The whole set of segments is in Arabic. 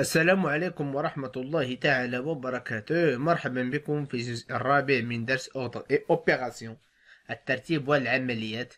السلام عليكم ورحمة الله تعالى وبركاته مرحبا بكم في الجزء الرابع من درس إيه، أوبيراسيون الترتيب والعمليات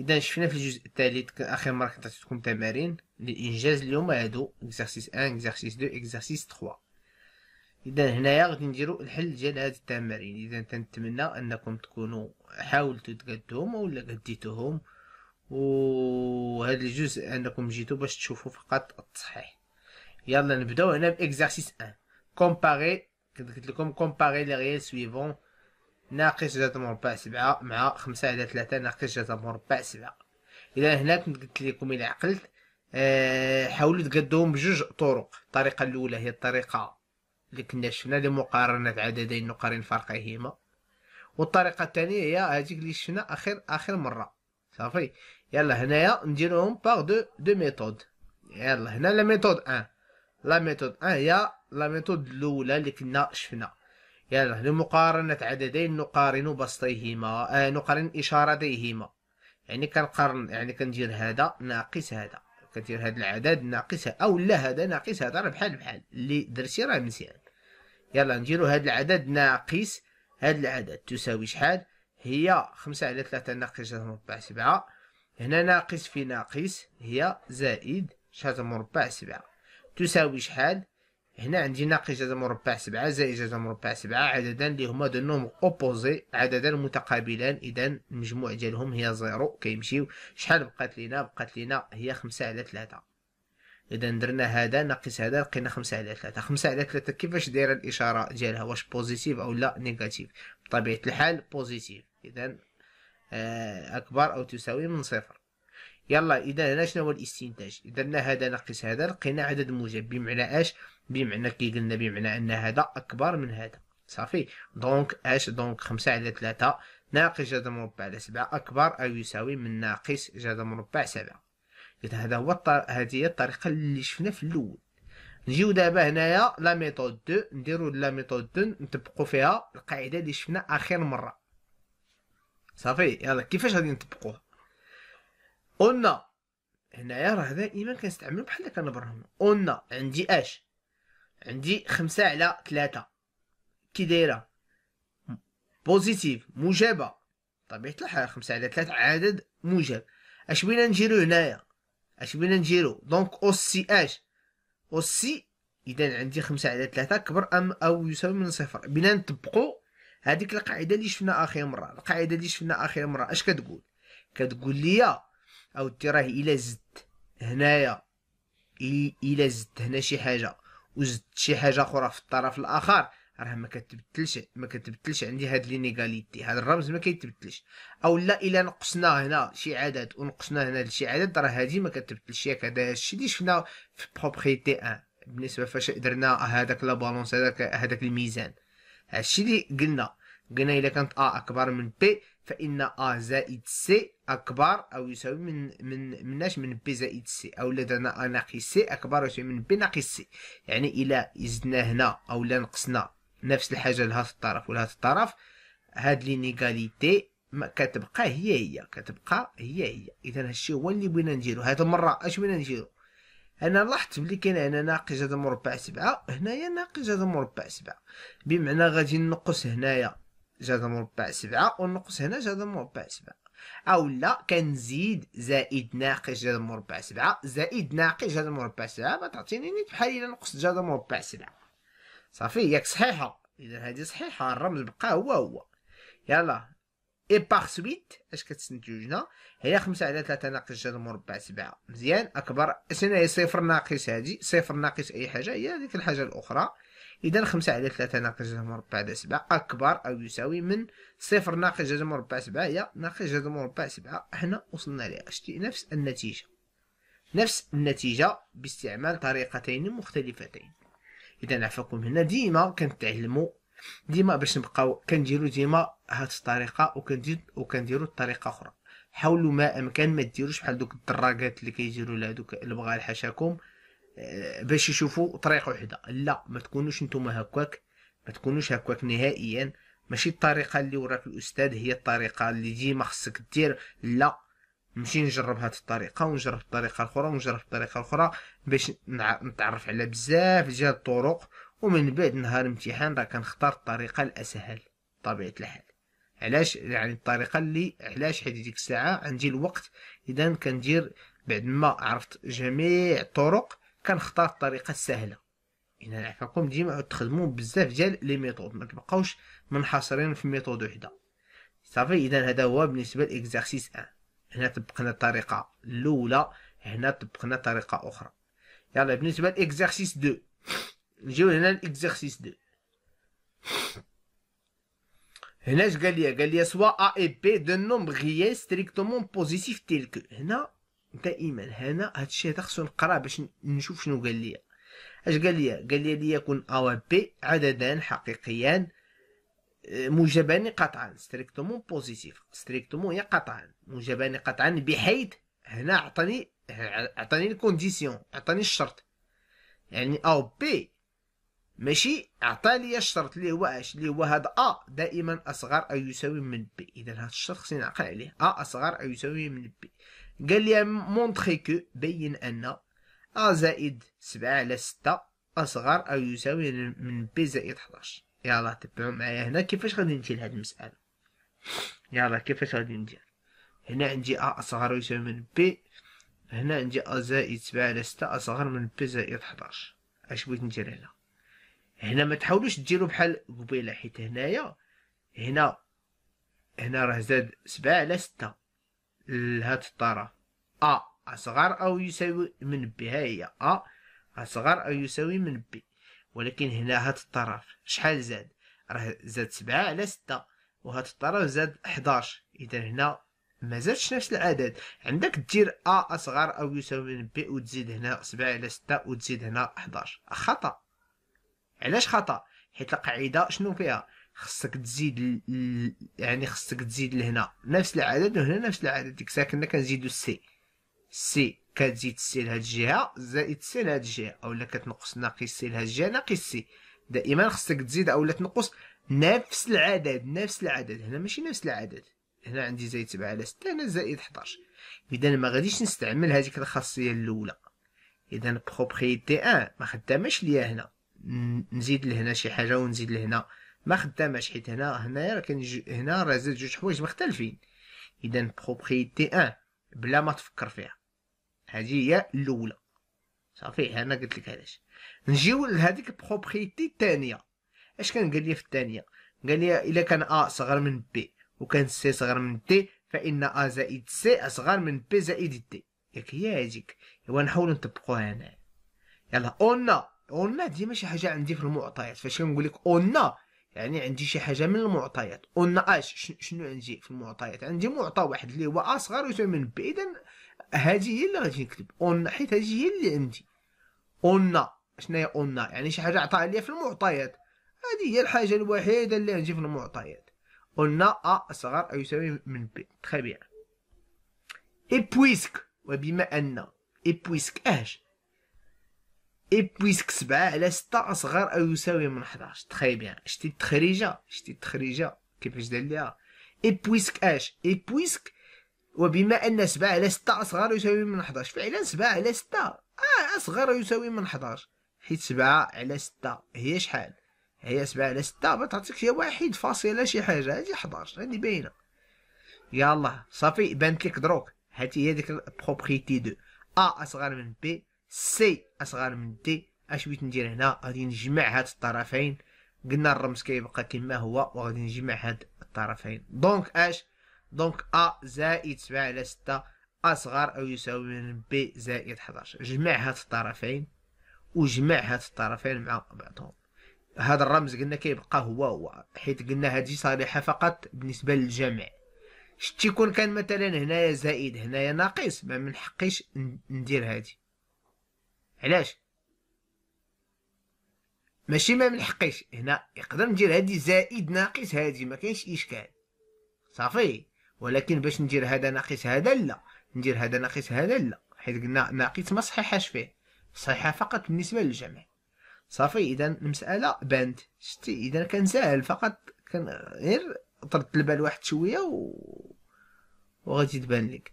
إذا شفنا في الجزء الثالث آخر مرة كنت عطيتكم تمارين لانجاز اليوم هادو إكزارسيس 1 إكزارسيس 2 إكزارسيس 3 إذا هنايا غادي نديرو الحل ديال هاد التمارين إذا تنتمنى أنكم تكونوا حاولتوا تقدوهم ولا قديتوهم وهذا الجزء أنكم جيتوا باش تشوفوا فقط التصحيح يلا نبداو هنا باكزرسيس 1 كومباري قلت لكم كومباري لي ريال سويفون ناقص جذر مربع سبعة مع خمسة على ثلاثة ناقص جذر مربع سبعة إذا هنا كنت قلت لكم إلى عقلت أه حاولوا تقدوهم بجوج طرق الطريقة الأولى هي الطريقة اللي كنا شفنا لمقارنة عددين نقارن فرقهما والطريقة الثانية هي هذيك اللي شفنا آخر آخر مرة صافي يلا هنايا نديروهم باغ دو دو ميثود يلا هنا لا ميثود ان لا ميثود ان آه، هي لا ميثود الاولى اللي كنا شفنا يلا يعني لمقارنة عددين نقارن بسطيهما آه نقارن إشارتيهما يعني كنقارن يعني كندير هذا ناقص هذا كندير هذا العدد ناقص أو لا هذا ناقص هذا راه بحال بحال اللي درتي راه مزيان يلا نديرو هذا العدد ناقص هذا العدد تساوي شحال هي خمسة على ثلاثة ناقص جذر مربع سبعة هنا ناقص في ناقص هي زائد جذر مربع سبعة تساوي شحال هنا عندي ناقص جذر مربع سبعة زائد جذر مربع سبعة عددان اللي هما دو نومبر اوبوزي عددان متقابلان اذا المجموع ديالهم هي زيرو كيمشيو شحال بقات لينا بقات لينا هي خمسة على ثلاثة اذا درنا هذا ناقص هذا لقينا خمسة على ثلاثة خمسة على ثلاثة كيفاش دايره الاشاره ديالها واش بوزيتيف او لا نيجاتيف بطبيعه الحال بوزيتيف اذا آه، اكبر او تساوي من صفر يلا اذا هنا شنو هو الاستنتاج درنا هذا ناقص هذا لقينا عدد موجب بمعنى اش بمعنى كي قلنا بمعنى ان هذا اكبر من هذا صافي دونك اش دونك خمسة على ثلاثة ناقص جذر مربع على سبعة اكبر او يساوي من ناقص جذر مربع سبعة إذا هذا هو الطر... هذه هي الطريقه اللي شفنا في الاول نجيو دابا هنايا لا ميثود دو نديرو لا ميثود دو نطبقو فيها القاعده اللي شفنا اخر مره صافي يلا كيفاش غادي نطبقوها قلنا هنايا راه دائما كنستعملو بحال داك كنبرهن قلنا عندي اش عندي خمسة على ثلاثة كي دايرة بوزيتيف موجبة طبيعة الحال خمسة على ثلاثة عدد موجب اش بينا نجيرو هنايا اش بينا نجيرو دونك او سي اش او سي اذا عندي خمسة على ثلاثة كبر ام او يساوي من صفر بينا نطبقو هذيك القاعدة اللي شفنا اخر مرة القاعدة اللي شفنا اخر مرة اش كتقول كتقول ليا عاودتي راه الا زدت هنايا الا زدت هنا شي حاجه وزدت شي حاجه اخرى في الطرف الاخر راه ما كتبدلش ما كتبدلش عندي هاد لي نيغاليتي هاد الرمز ما كيتبدلش او لا الا نقصنا هنا شي عدد ونقصنا هنا شي عدد راه هادي ما كتبدلش ياك هذا الشيء اللي شفنا في بروبريتي 1 بالنسبه فاش درنا هذاك لا بالونس هذاك هذاك الميزان هادشي اللي قلنا قلنا الا كانت ا اكبر من بي فإن أ زائد سي أكبر أو يساوي من من مناش من بي زائد سي أو لدينا أ ناقص سي أكبر أو يساوي من بي ناقص سي يعني إلا زدنا هنا أو لا نقصنا نفس الحاجة لهذا الطرف ولهذا الطرف هاد لينيغاليتي كتبقى هي هي كتبقى هي هي إذا هادشي هو اللي بغينا نديرو هاد المرة أش بغينا نديرو انا لاحظت بلي كاين هنا ناقص هذا مربع سبعة هنايا ناقص هذا مربع سبعة بمعنى غادي نقص هنايا جذر مربع سبعة ونقص هنا جذر مربع سبعة أو لا كنزيد زائد ناقص جذر مربع سبعة زائد ناقص جذر مربع سبعة تعطيني نيت بحال إلا نقص جذر مربع سبعة صافي ياك صحيحة إذا هادي صحيحة الرمز بقى هو هو يلا اي باغ سويت اش كتنتجنا هي خمسة على ثلاثة ناقص جذر مربع سبعة مزيان اكبر شنو صفر ناقص هادي صفر ناقص اي حاجة هي هذيك الحاجة الاخرى إذا خمسة على ثلاثة ناقص جذر مربع على سبعة أكبر أو يساوي من صفر ناقص جذر مربع سبعة ناقص جذر مربع سبعة حنا وصلنا لها نفس النتيجة نفس النتيجة باستعمال طريقتين مختلفتين إذا عفاكم هنا ديما كنتعلمو ديما باش نبقاو كنديرو ديما هاد الطريقة وكنديرو وكنديروا الطريقة أخرى حاولوا ما أمكن ما ديروش بحال دوك الدراكات اللي كيديروا لهذوك البغال حاشاكم باش يشوفوا طريق وحده لا ما تكونوش نتوما هكاك ما تكونوش هكاك نهائيا ماشي الطريقه اللي وراك الاستاذ هي الطريقه اللي ديما خصك دير لا نمشي نجرب هاد الطريقه ونجرب الطريقه الاخرى ونجرب الطريقه الاخرى باش نتعرف على بزاف ديال الطرق ومن بعد نهار الامتحان راه كنختار الطريقه الاسهل طبيعه الحال علاش يعني الطريقه اللي علاش حيت ديك الساعه عندي الوقت اذا كندير بعد ما عرفت جميع الطرق كنختار الطريقه السهله اذا عفاكم ديما تخدموا بزاف ديال لي ميثود ما تبقاوش منحصرين في ميثود وحده صافي اذا هذا هو بالنسبه لاكزرسيس 1 هنا طبقنا الطريقه الاولى هنا طبقنا طريقه اخرى يلا بالنسبه لاكزرسيس 2 نجيو هنا لاكزرسيس 2 هنا اش قال لي قال لي سوا ا اي بي دو نومبر غيال ستريكتومون بوزيتيف تيل هنا دائما هنا هادشي هذا خصو نقرا باش نشوف شنو قال لي اش قال لي قال لي ليكن ا و بي عددان حقيقيان آه، موجبان قطعا ستريكتومون بوزيتيف ستريكتومون هي قطعا موجبان قطعا بحيث هنا عطاني عطاني الكونديسيون عطاني الشرط يعني ا و بي ماشي عطى لي الشرط اللي هو اش اللي هو هذا ا دائما اصغر او يساوي من بي اذا هذا الشرط خصني نعقل عليه ا اصغر او يساوي من بي قال لي مونتخي كو بين أن أ زائد 7 على 6 أصغر أو يساوي من بي زائد 11 يلا تبعوا معايا هنا كيفاش غادي ندير هاد المسألة يلا كيفاش غادي ندير هنا عندي أ أصغر أو يساوي من بي هنا عندي أ زائد 7 على 6 أصغر من بي زائد 11 اش بغيت ندير هنا هنا ما تحاولوش ديروا بحال قبيله حيت هنايا هنا هنا راه زاد 7 على 6 لهاد الطرف أ أصغر أو يساوي من بي ها هي أ أصغر أو يساوي من بي ولكن هنا هاد الطرف شحال زاد راه زاد سبعة على ستة وهاد الطرف زاد حداش إذا هنا ما زادش نفس العدد عندك دير أ أصغر أو يساوي من بي وتزيد هنا سبعة على ستة وتزيد هنا حداش خطأ علاش خطأ حيت القاعدة شنو فيها خصك تزيد يعني خصك تزيد لهنا نفس العدد وهنا نفس العدد ديك الساعه كنا كنزيدو سي سي كتزيد سي لهاد الجهه زائد سي لهاد الجهه اولا كتنقص ناقص سي لهاد الجهه ناقص سي دائما خصك تزيد اولا تنقص نفس العدد نفس العدد هنا ماشي نفس العدد هنا عندي زائد 7 على 6 هنا زائد 11 اذا ما غاديش نستعمل هذيك الخاصيه الاولى اذا بروبريتي 1 ما خدامش ليا هنا نزيد لهنا شي حاجه ونزيد لهنا ما خداماش حيت هنا هنايا راه كاين هنا راه زاد جوج حوايج مختلفين اذا بروبريتي ان بلا ما تفكر فيها هذه هي الاولى صافي انا قلت لك علاش نجيو لهذيك بروبريتي الثانيه اش كان قال لي في الثانيه قال لي الا كان ا صغر من بي وكان سي صغر من دي فان ا زائد سي اصغر من بي زائد دي ياك هي هذيك ايوا نحاولوا نطبقوها هنا يلا اونا اونا ديما شي حاجه عندي في المعطيات فاش كنقول لك اونا يعني عندي شي حاجه من المعطيات قلنا اش شنو عندي في المعطيات عندي معطى واحد اللي هو اصغر من ب اذا هذه هي اللي غادي نكتب قلنا حيت هذه هي اللي عندي قلنا شنو هي قلنا يعني شي حاجه عطاها لي في المعطيات هذه هي الحاجه الوحيده اللي عندي في المعطيات قلنا ا اصغر يساوي من ب تري بيان اي بويسك وبما ان اي بويسك اش اي بويسك سبعة على ستة اصغر او يساوي من 11 تخي بيان شتي التخريجة شتي التخريجة كيفاش دار ليها اي بويسك اش اي بويسك وبما ان سبعة على ستة اصغر او يساوي من 11 فعلا سبعة على ستة اه اصغر يساوي من 11 حيت سبعة على ستة هي شحال هي سبعة على ستة ما هي واحد فاصلة شي حاجة هادي حداش هادي باينة يالله صافي بانت لك دروك هاتي هي ديك البروبريتي دو ا اصغر من بي سي اصغر من دي اش بغيت ندير هنا غادي نجمع هاد الطرفين قلنا الرمز كيبقى كما هو وغادي نجمع هاد الطرفين دونك اش دونك ا زائد 7 على 6 اصغر او يساوي من بي زائد 11 جمع هاد الطرفين وجمع هاد الطرفين مع بعضهم هذا الرمز قلنا كيبقى هو هو حيت قلنا هادي صالحه فقط بالنسبه للجمع شتي كون كان مثلا هنايا زائد هنايا ناقص ما من حقيش ندير هادي علاش ماشي ما منحقيش هنا يقدر ندير هادي زائد ناقص هادي ما كاينش اشكال صافي ولكن باش ندير هذا ناقص هذا لا ندير هذا ناقص هذا لا حيت قلنا ناقص ما صحيحاش فيه صحيحه فقط بالنسبه للجمع صافي اذا المساله بانت شتي اذا كان ساهل فقط كان غير طرد البال واحد شويه و وغادي تبان لك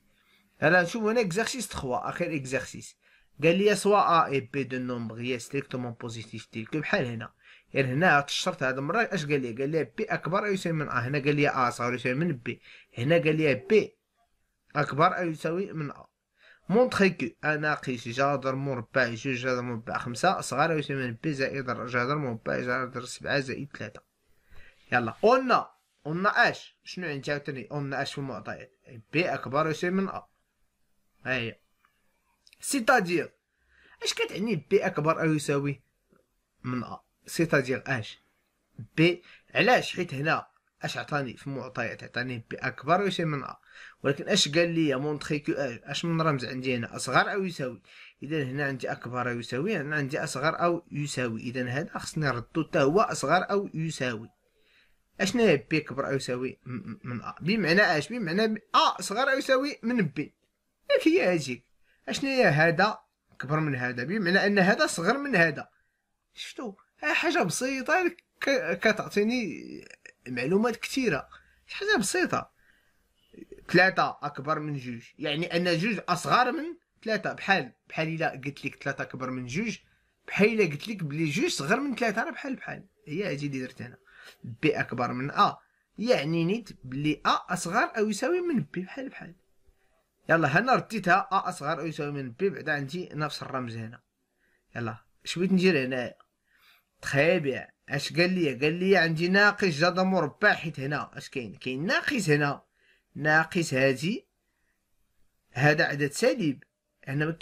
انا نشوف هنا اكزرسيس 3 اخر اكزرسيس قال لي سوا ا اي بي دو نومبر هي ستريكتومون بوزيتيف تلك بحال هنا يعني هنا الشرط هذا المره اش قال لي قال لي بي اكبر او يساوي من ا هنا قال لي ا صغير يساوي من بي هنا قال لي بي اكبر او يساوي من ا مونطخي كو اناقش جذر مربع جوج جذر مربع خمسة صغار او يساوي من بي زائد جذر مربع جذر سبعة زائد ثلاثة يلا قلنا قلنا اش شنو عندي عاوتاني قلنا اش في المعطيات بي اكبر او يساوي من ا هيا سيتادير اش كتعني بي اكبر او يساوي من ا سيتادير اش بي علاش حيت هنا اش عطاني في المعطيات عطاني بي اكبر او يساوي من ا ولكن اش قال لي مونطري كو اش اش من رمز عندي هنا اصغر او يساوي اذا هنا عندي اكبر او يساوي هنا عندي اصغر او يساوي اذا هذا خصني نردو حتى هو اصغر او يساوي اشنا هي بي اكبر او يساوي من ا بمعنى اش بمعنى ا صغر او يساوي من بي هي هاجيك هي هذا كبر من هذا بمعنى ان هذا صغر من هذا شفتوا حاجه بسيطه كتعطيني معلومات كثيره حاجه بسيطه ثلاثة أكبر من جوج يعني أن جوج أصغر من ثلاثة بحال بحال إلا قلت لك ثلاثة أكبر من جوج بحال إلا قلت لك بلي جوج صغر من ثلاثة راه بحال بحال هي هادي اللي درت أنا بي أكبر من أ يعني نيت بلي أ أصغر أو يساوي من بي بحال بحال يلا هنا رديتها ا آه، اصغر يساوي من بي بعدا عندي نفس الرمز هنا يلا اش بغيت ندير هنايا تخي بيان اش قال لي قال لي عندي ناقص جذر مربع حيت هنا اش كاين كاين ناقص هنا ناقص هذه هذا عدد سالب انا ما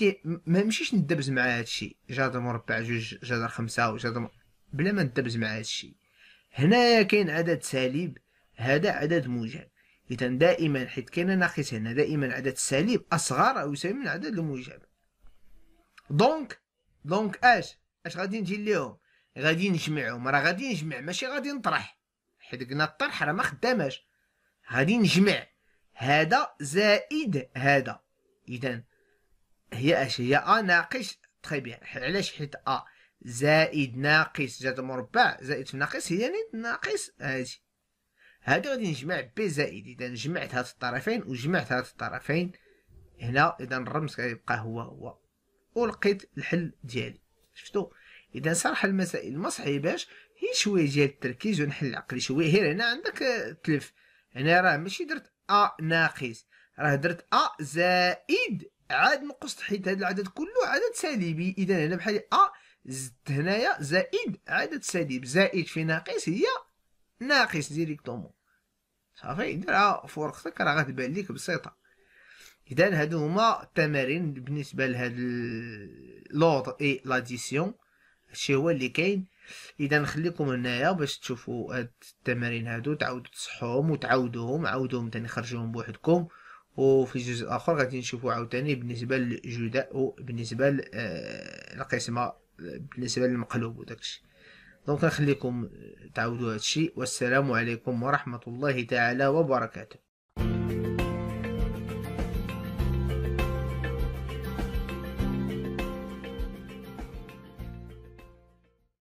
ما نمشيش ندبز مع هادشي جذر مربع جوج جذر خمسة وجذر بلا ما ندبز مع هادشي هنايا كاين عدد سالب هذا عدد موجب إذا دائما حيت كاينة ناقص هنا دائما عدد السالب أصغر أو يساوي من عدد الموجب دونك دونك أش أش غادي نجي ليهم غادي نجمعهم راه غادي نجمع ماشي غادي نطرح حيت قلنا الطرح راه ما خداماش غادي نجمع هذا زائد هذا إذا هي أش هي أ ناقص تخي طيب، بيان علاش حيت أ زائد ناقص زائد مربع زائد في ناقص هي ناقص هادي هادو غادي نجمع بي زائد اذا جمعت هاد الطرفين وجمعت هاد الطرفين هنا اذا الرمز غيبقى هو هو ولقيت الحل ديالي شفتو اذا صراحه المسائل ما صعيباش هي شويه ديال التركيز ونحل العقلي شويه غير هنا عندك تلف هنا راه ماشي درت ا ناقص راه درت ا زائد عاد نقصت حيت هذا العدد كله عدد سالبي اذا هنا بحال ا زدت هنايا زائد عدد سالب زائد في ناقص هي ناقص ديريكتومون صافي درا فورقتك راه غتبان ليك بسيطه اذا هادو هما التمارين بالنسبه لهاد لوردر اي لاديسيون هادشي هو اللي كاين اذا نخليكم هنايا باش تشوفوا هاد التمارين هادو تعاودوا تصحوهم وتعاودوهم عاودوهم تاني خرجوهم بوحدكم وفي جزء اخر غادي نشوفوا عاوتاني بالنسبه للجداء وبالنسبه للقسمه آه، آه، بالنسبه للمقلوب وداكشي دونك نخليكم تعاودوا الشيء والسلام عليكم ورحمة الله تعالى وبركاته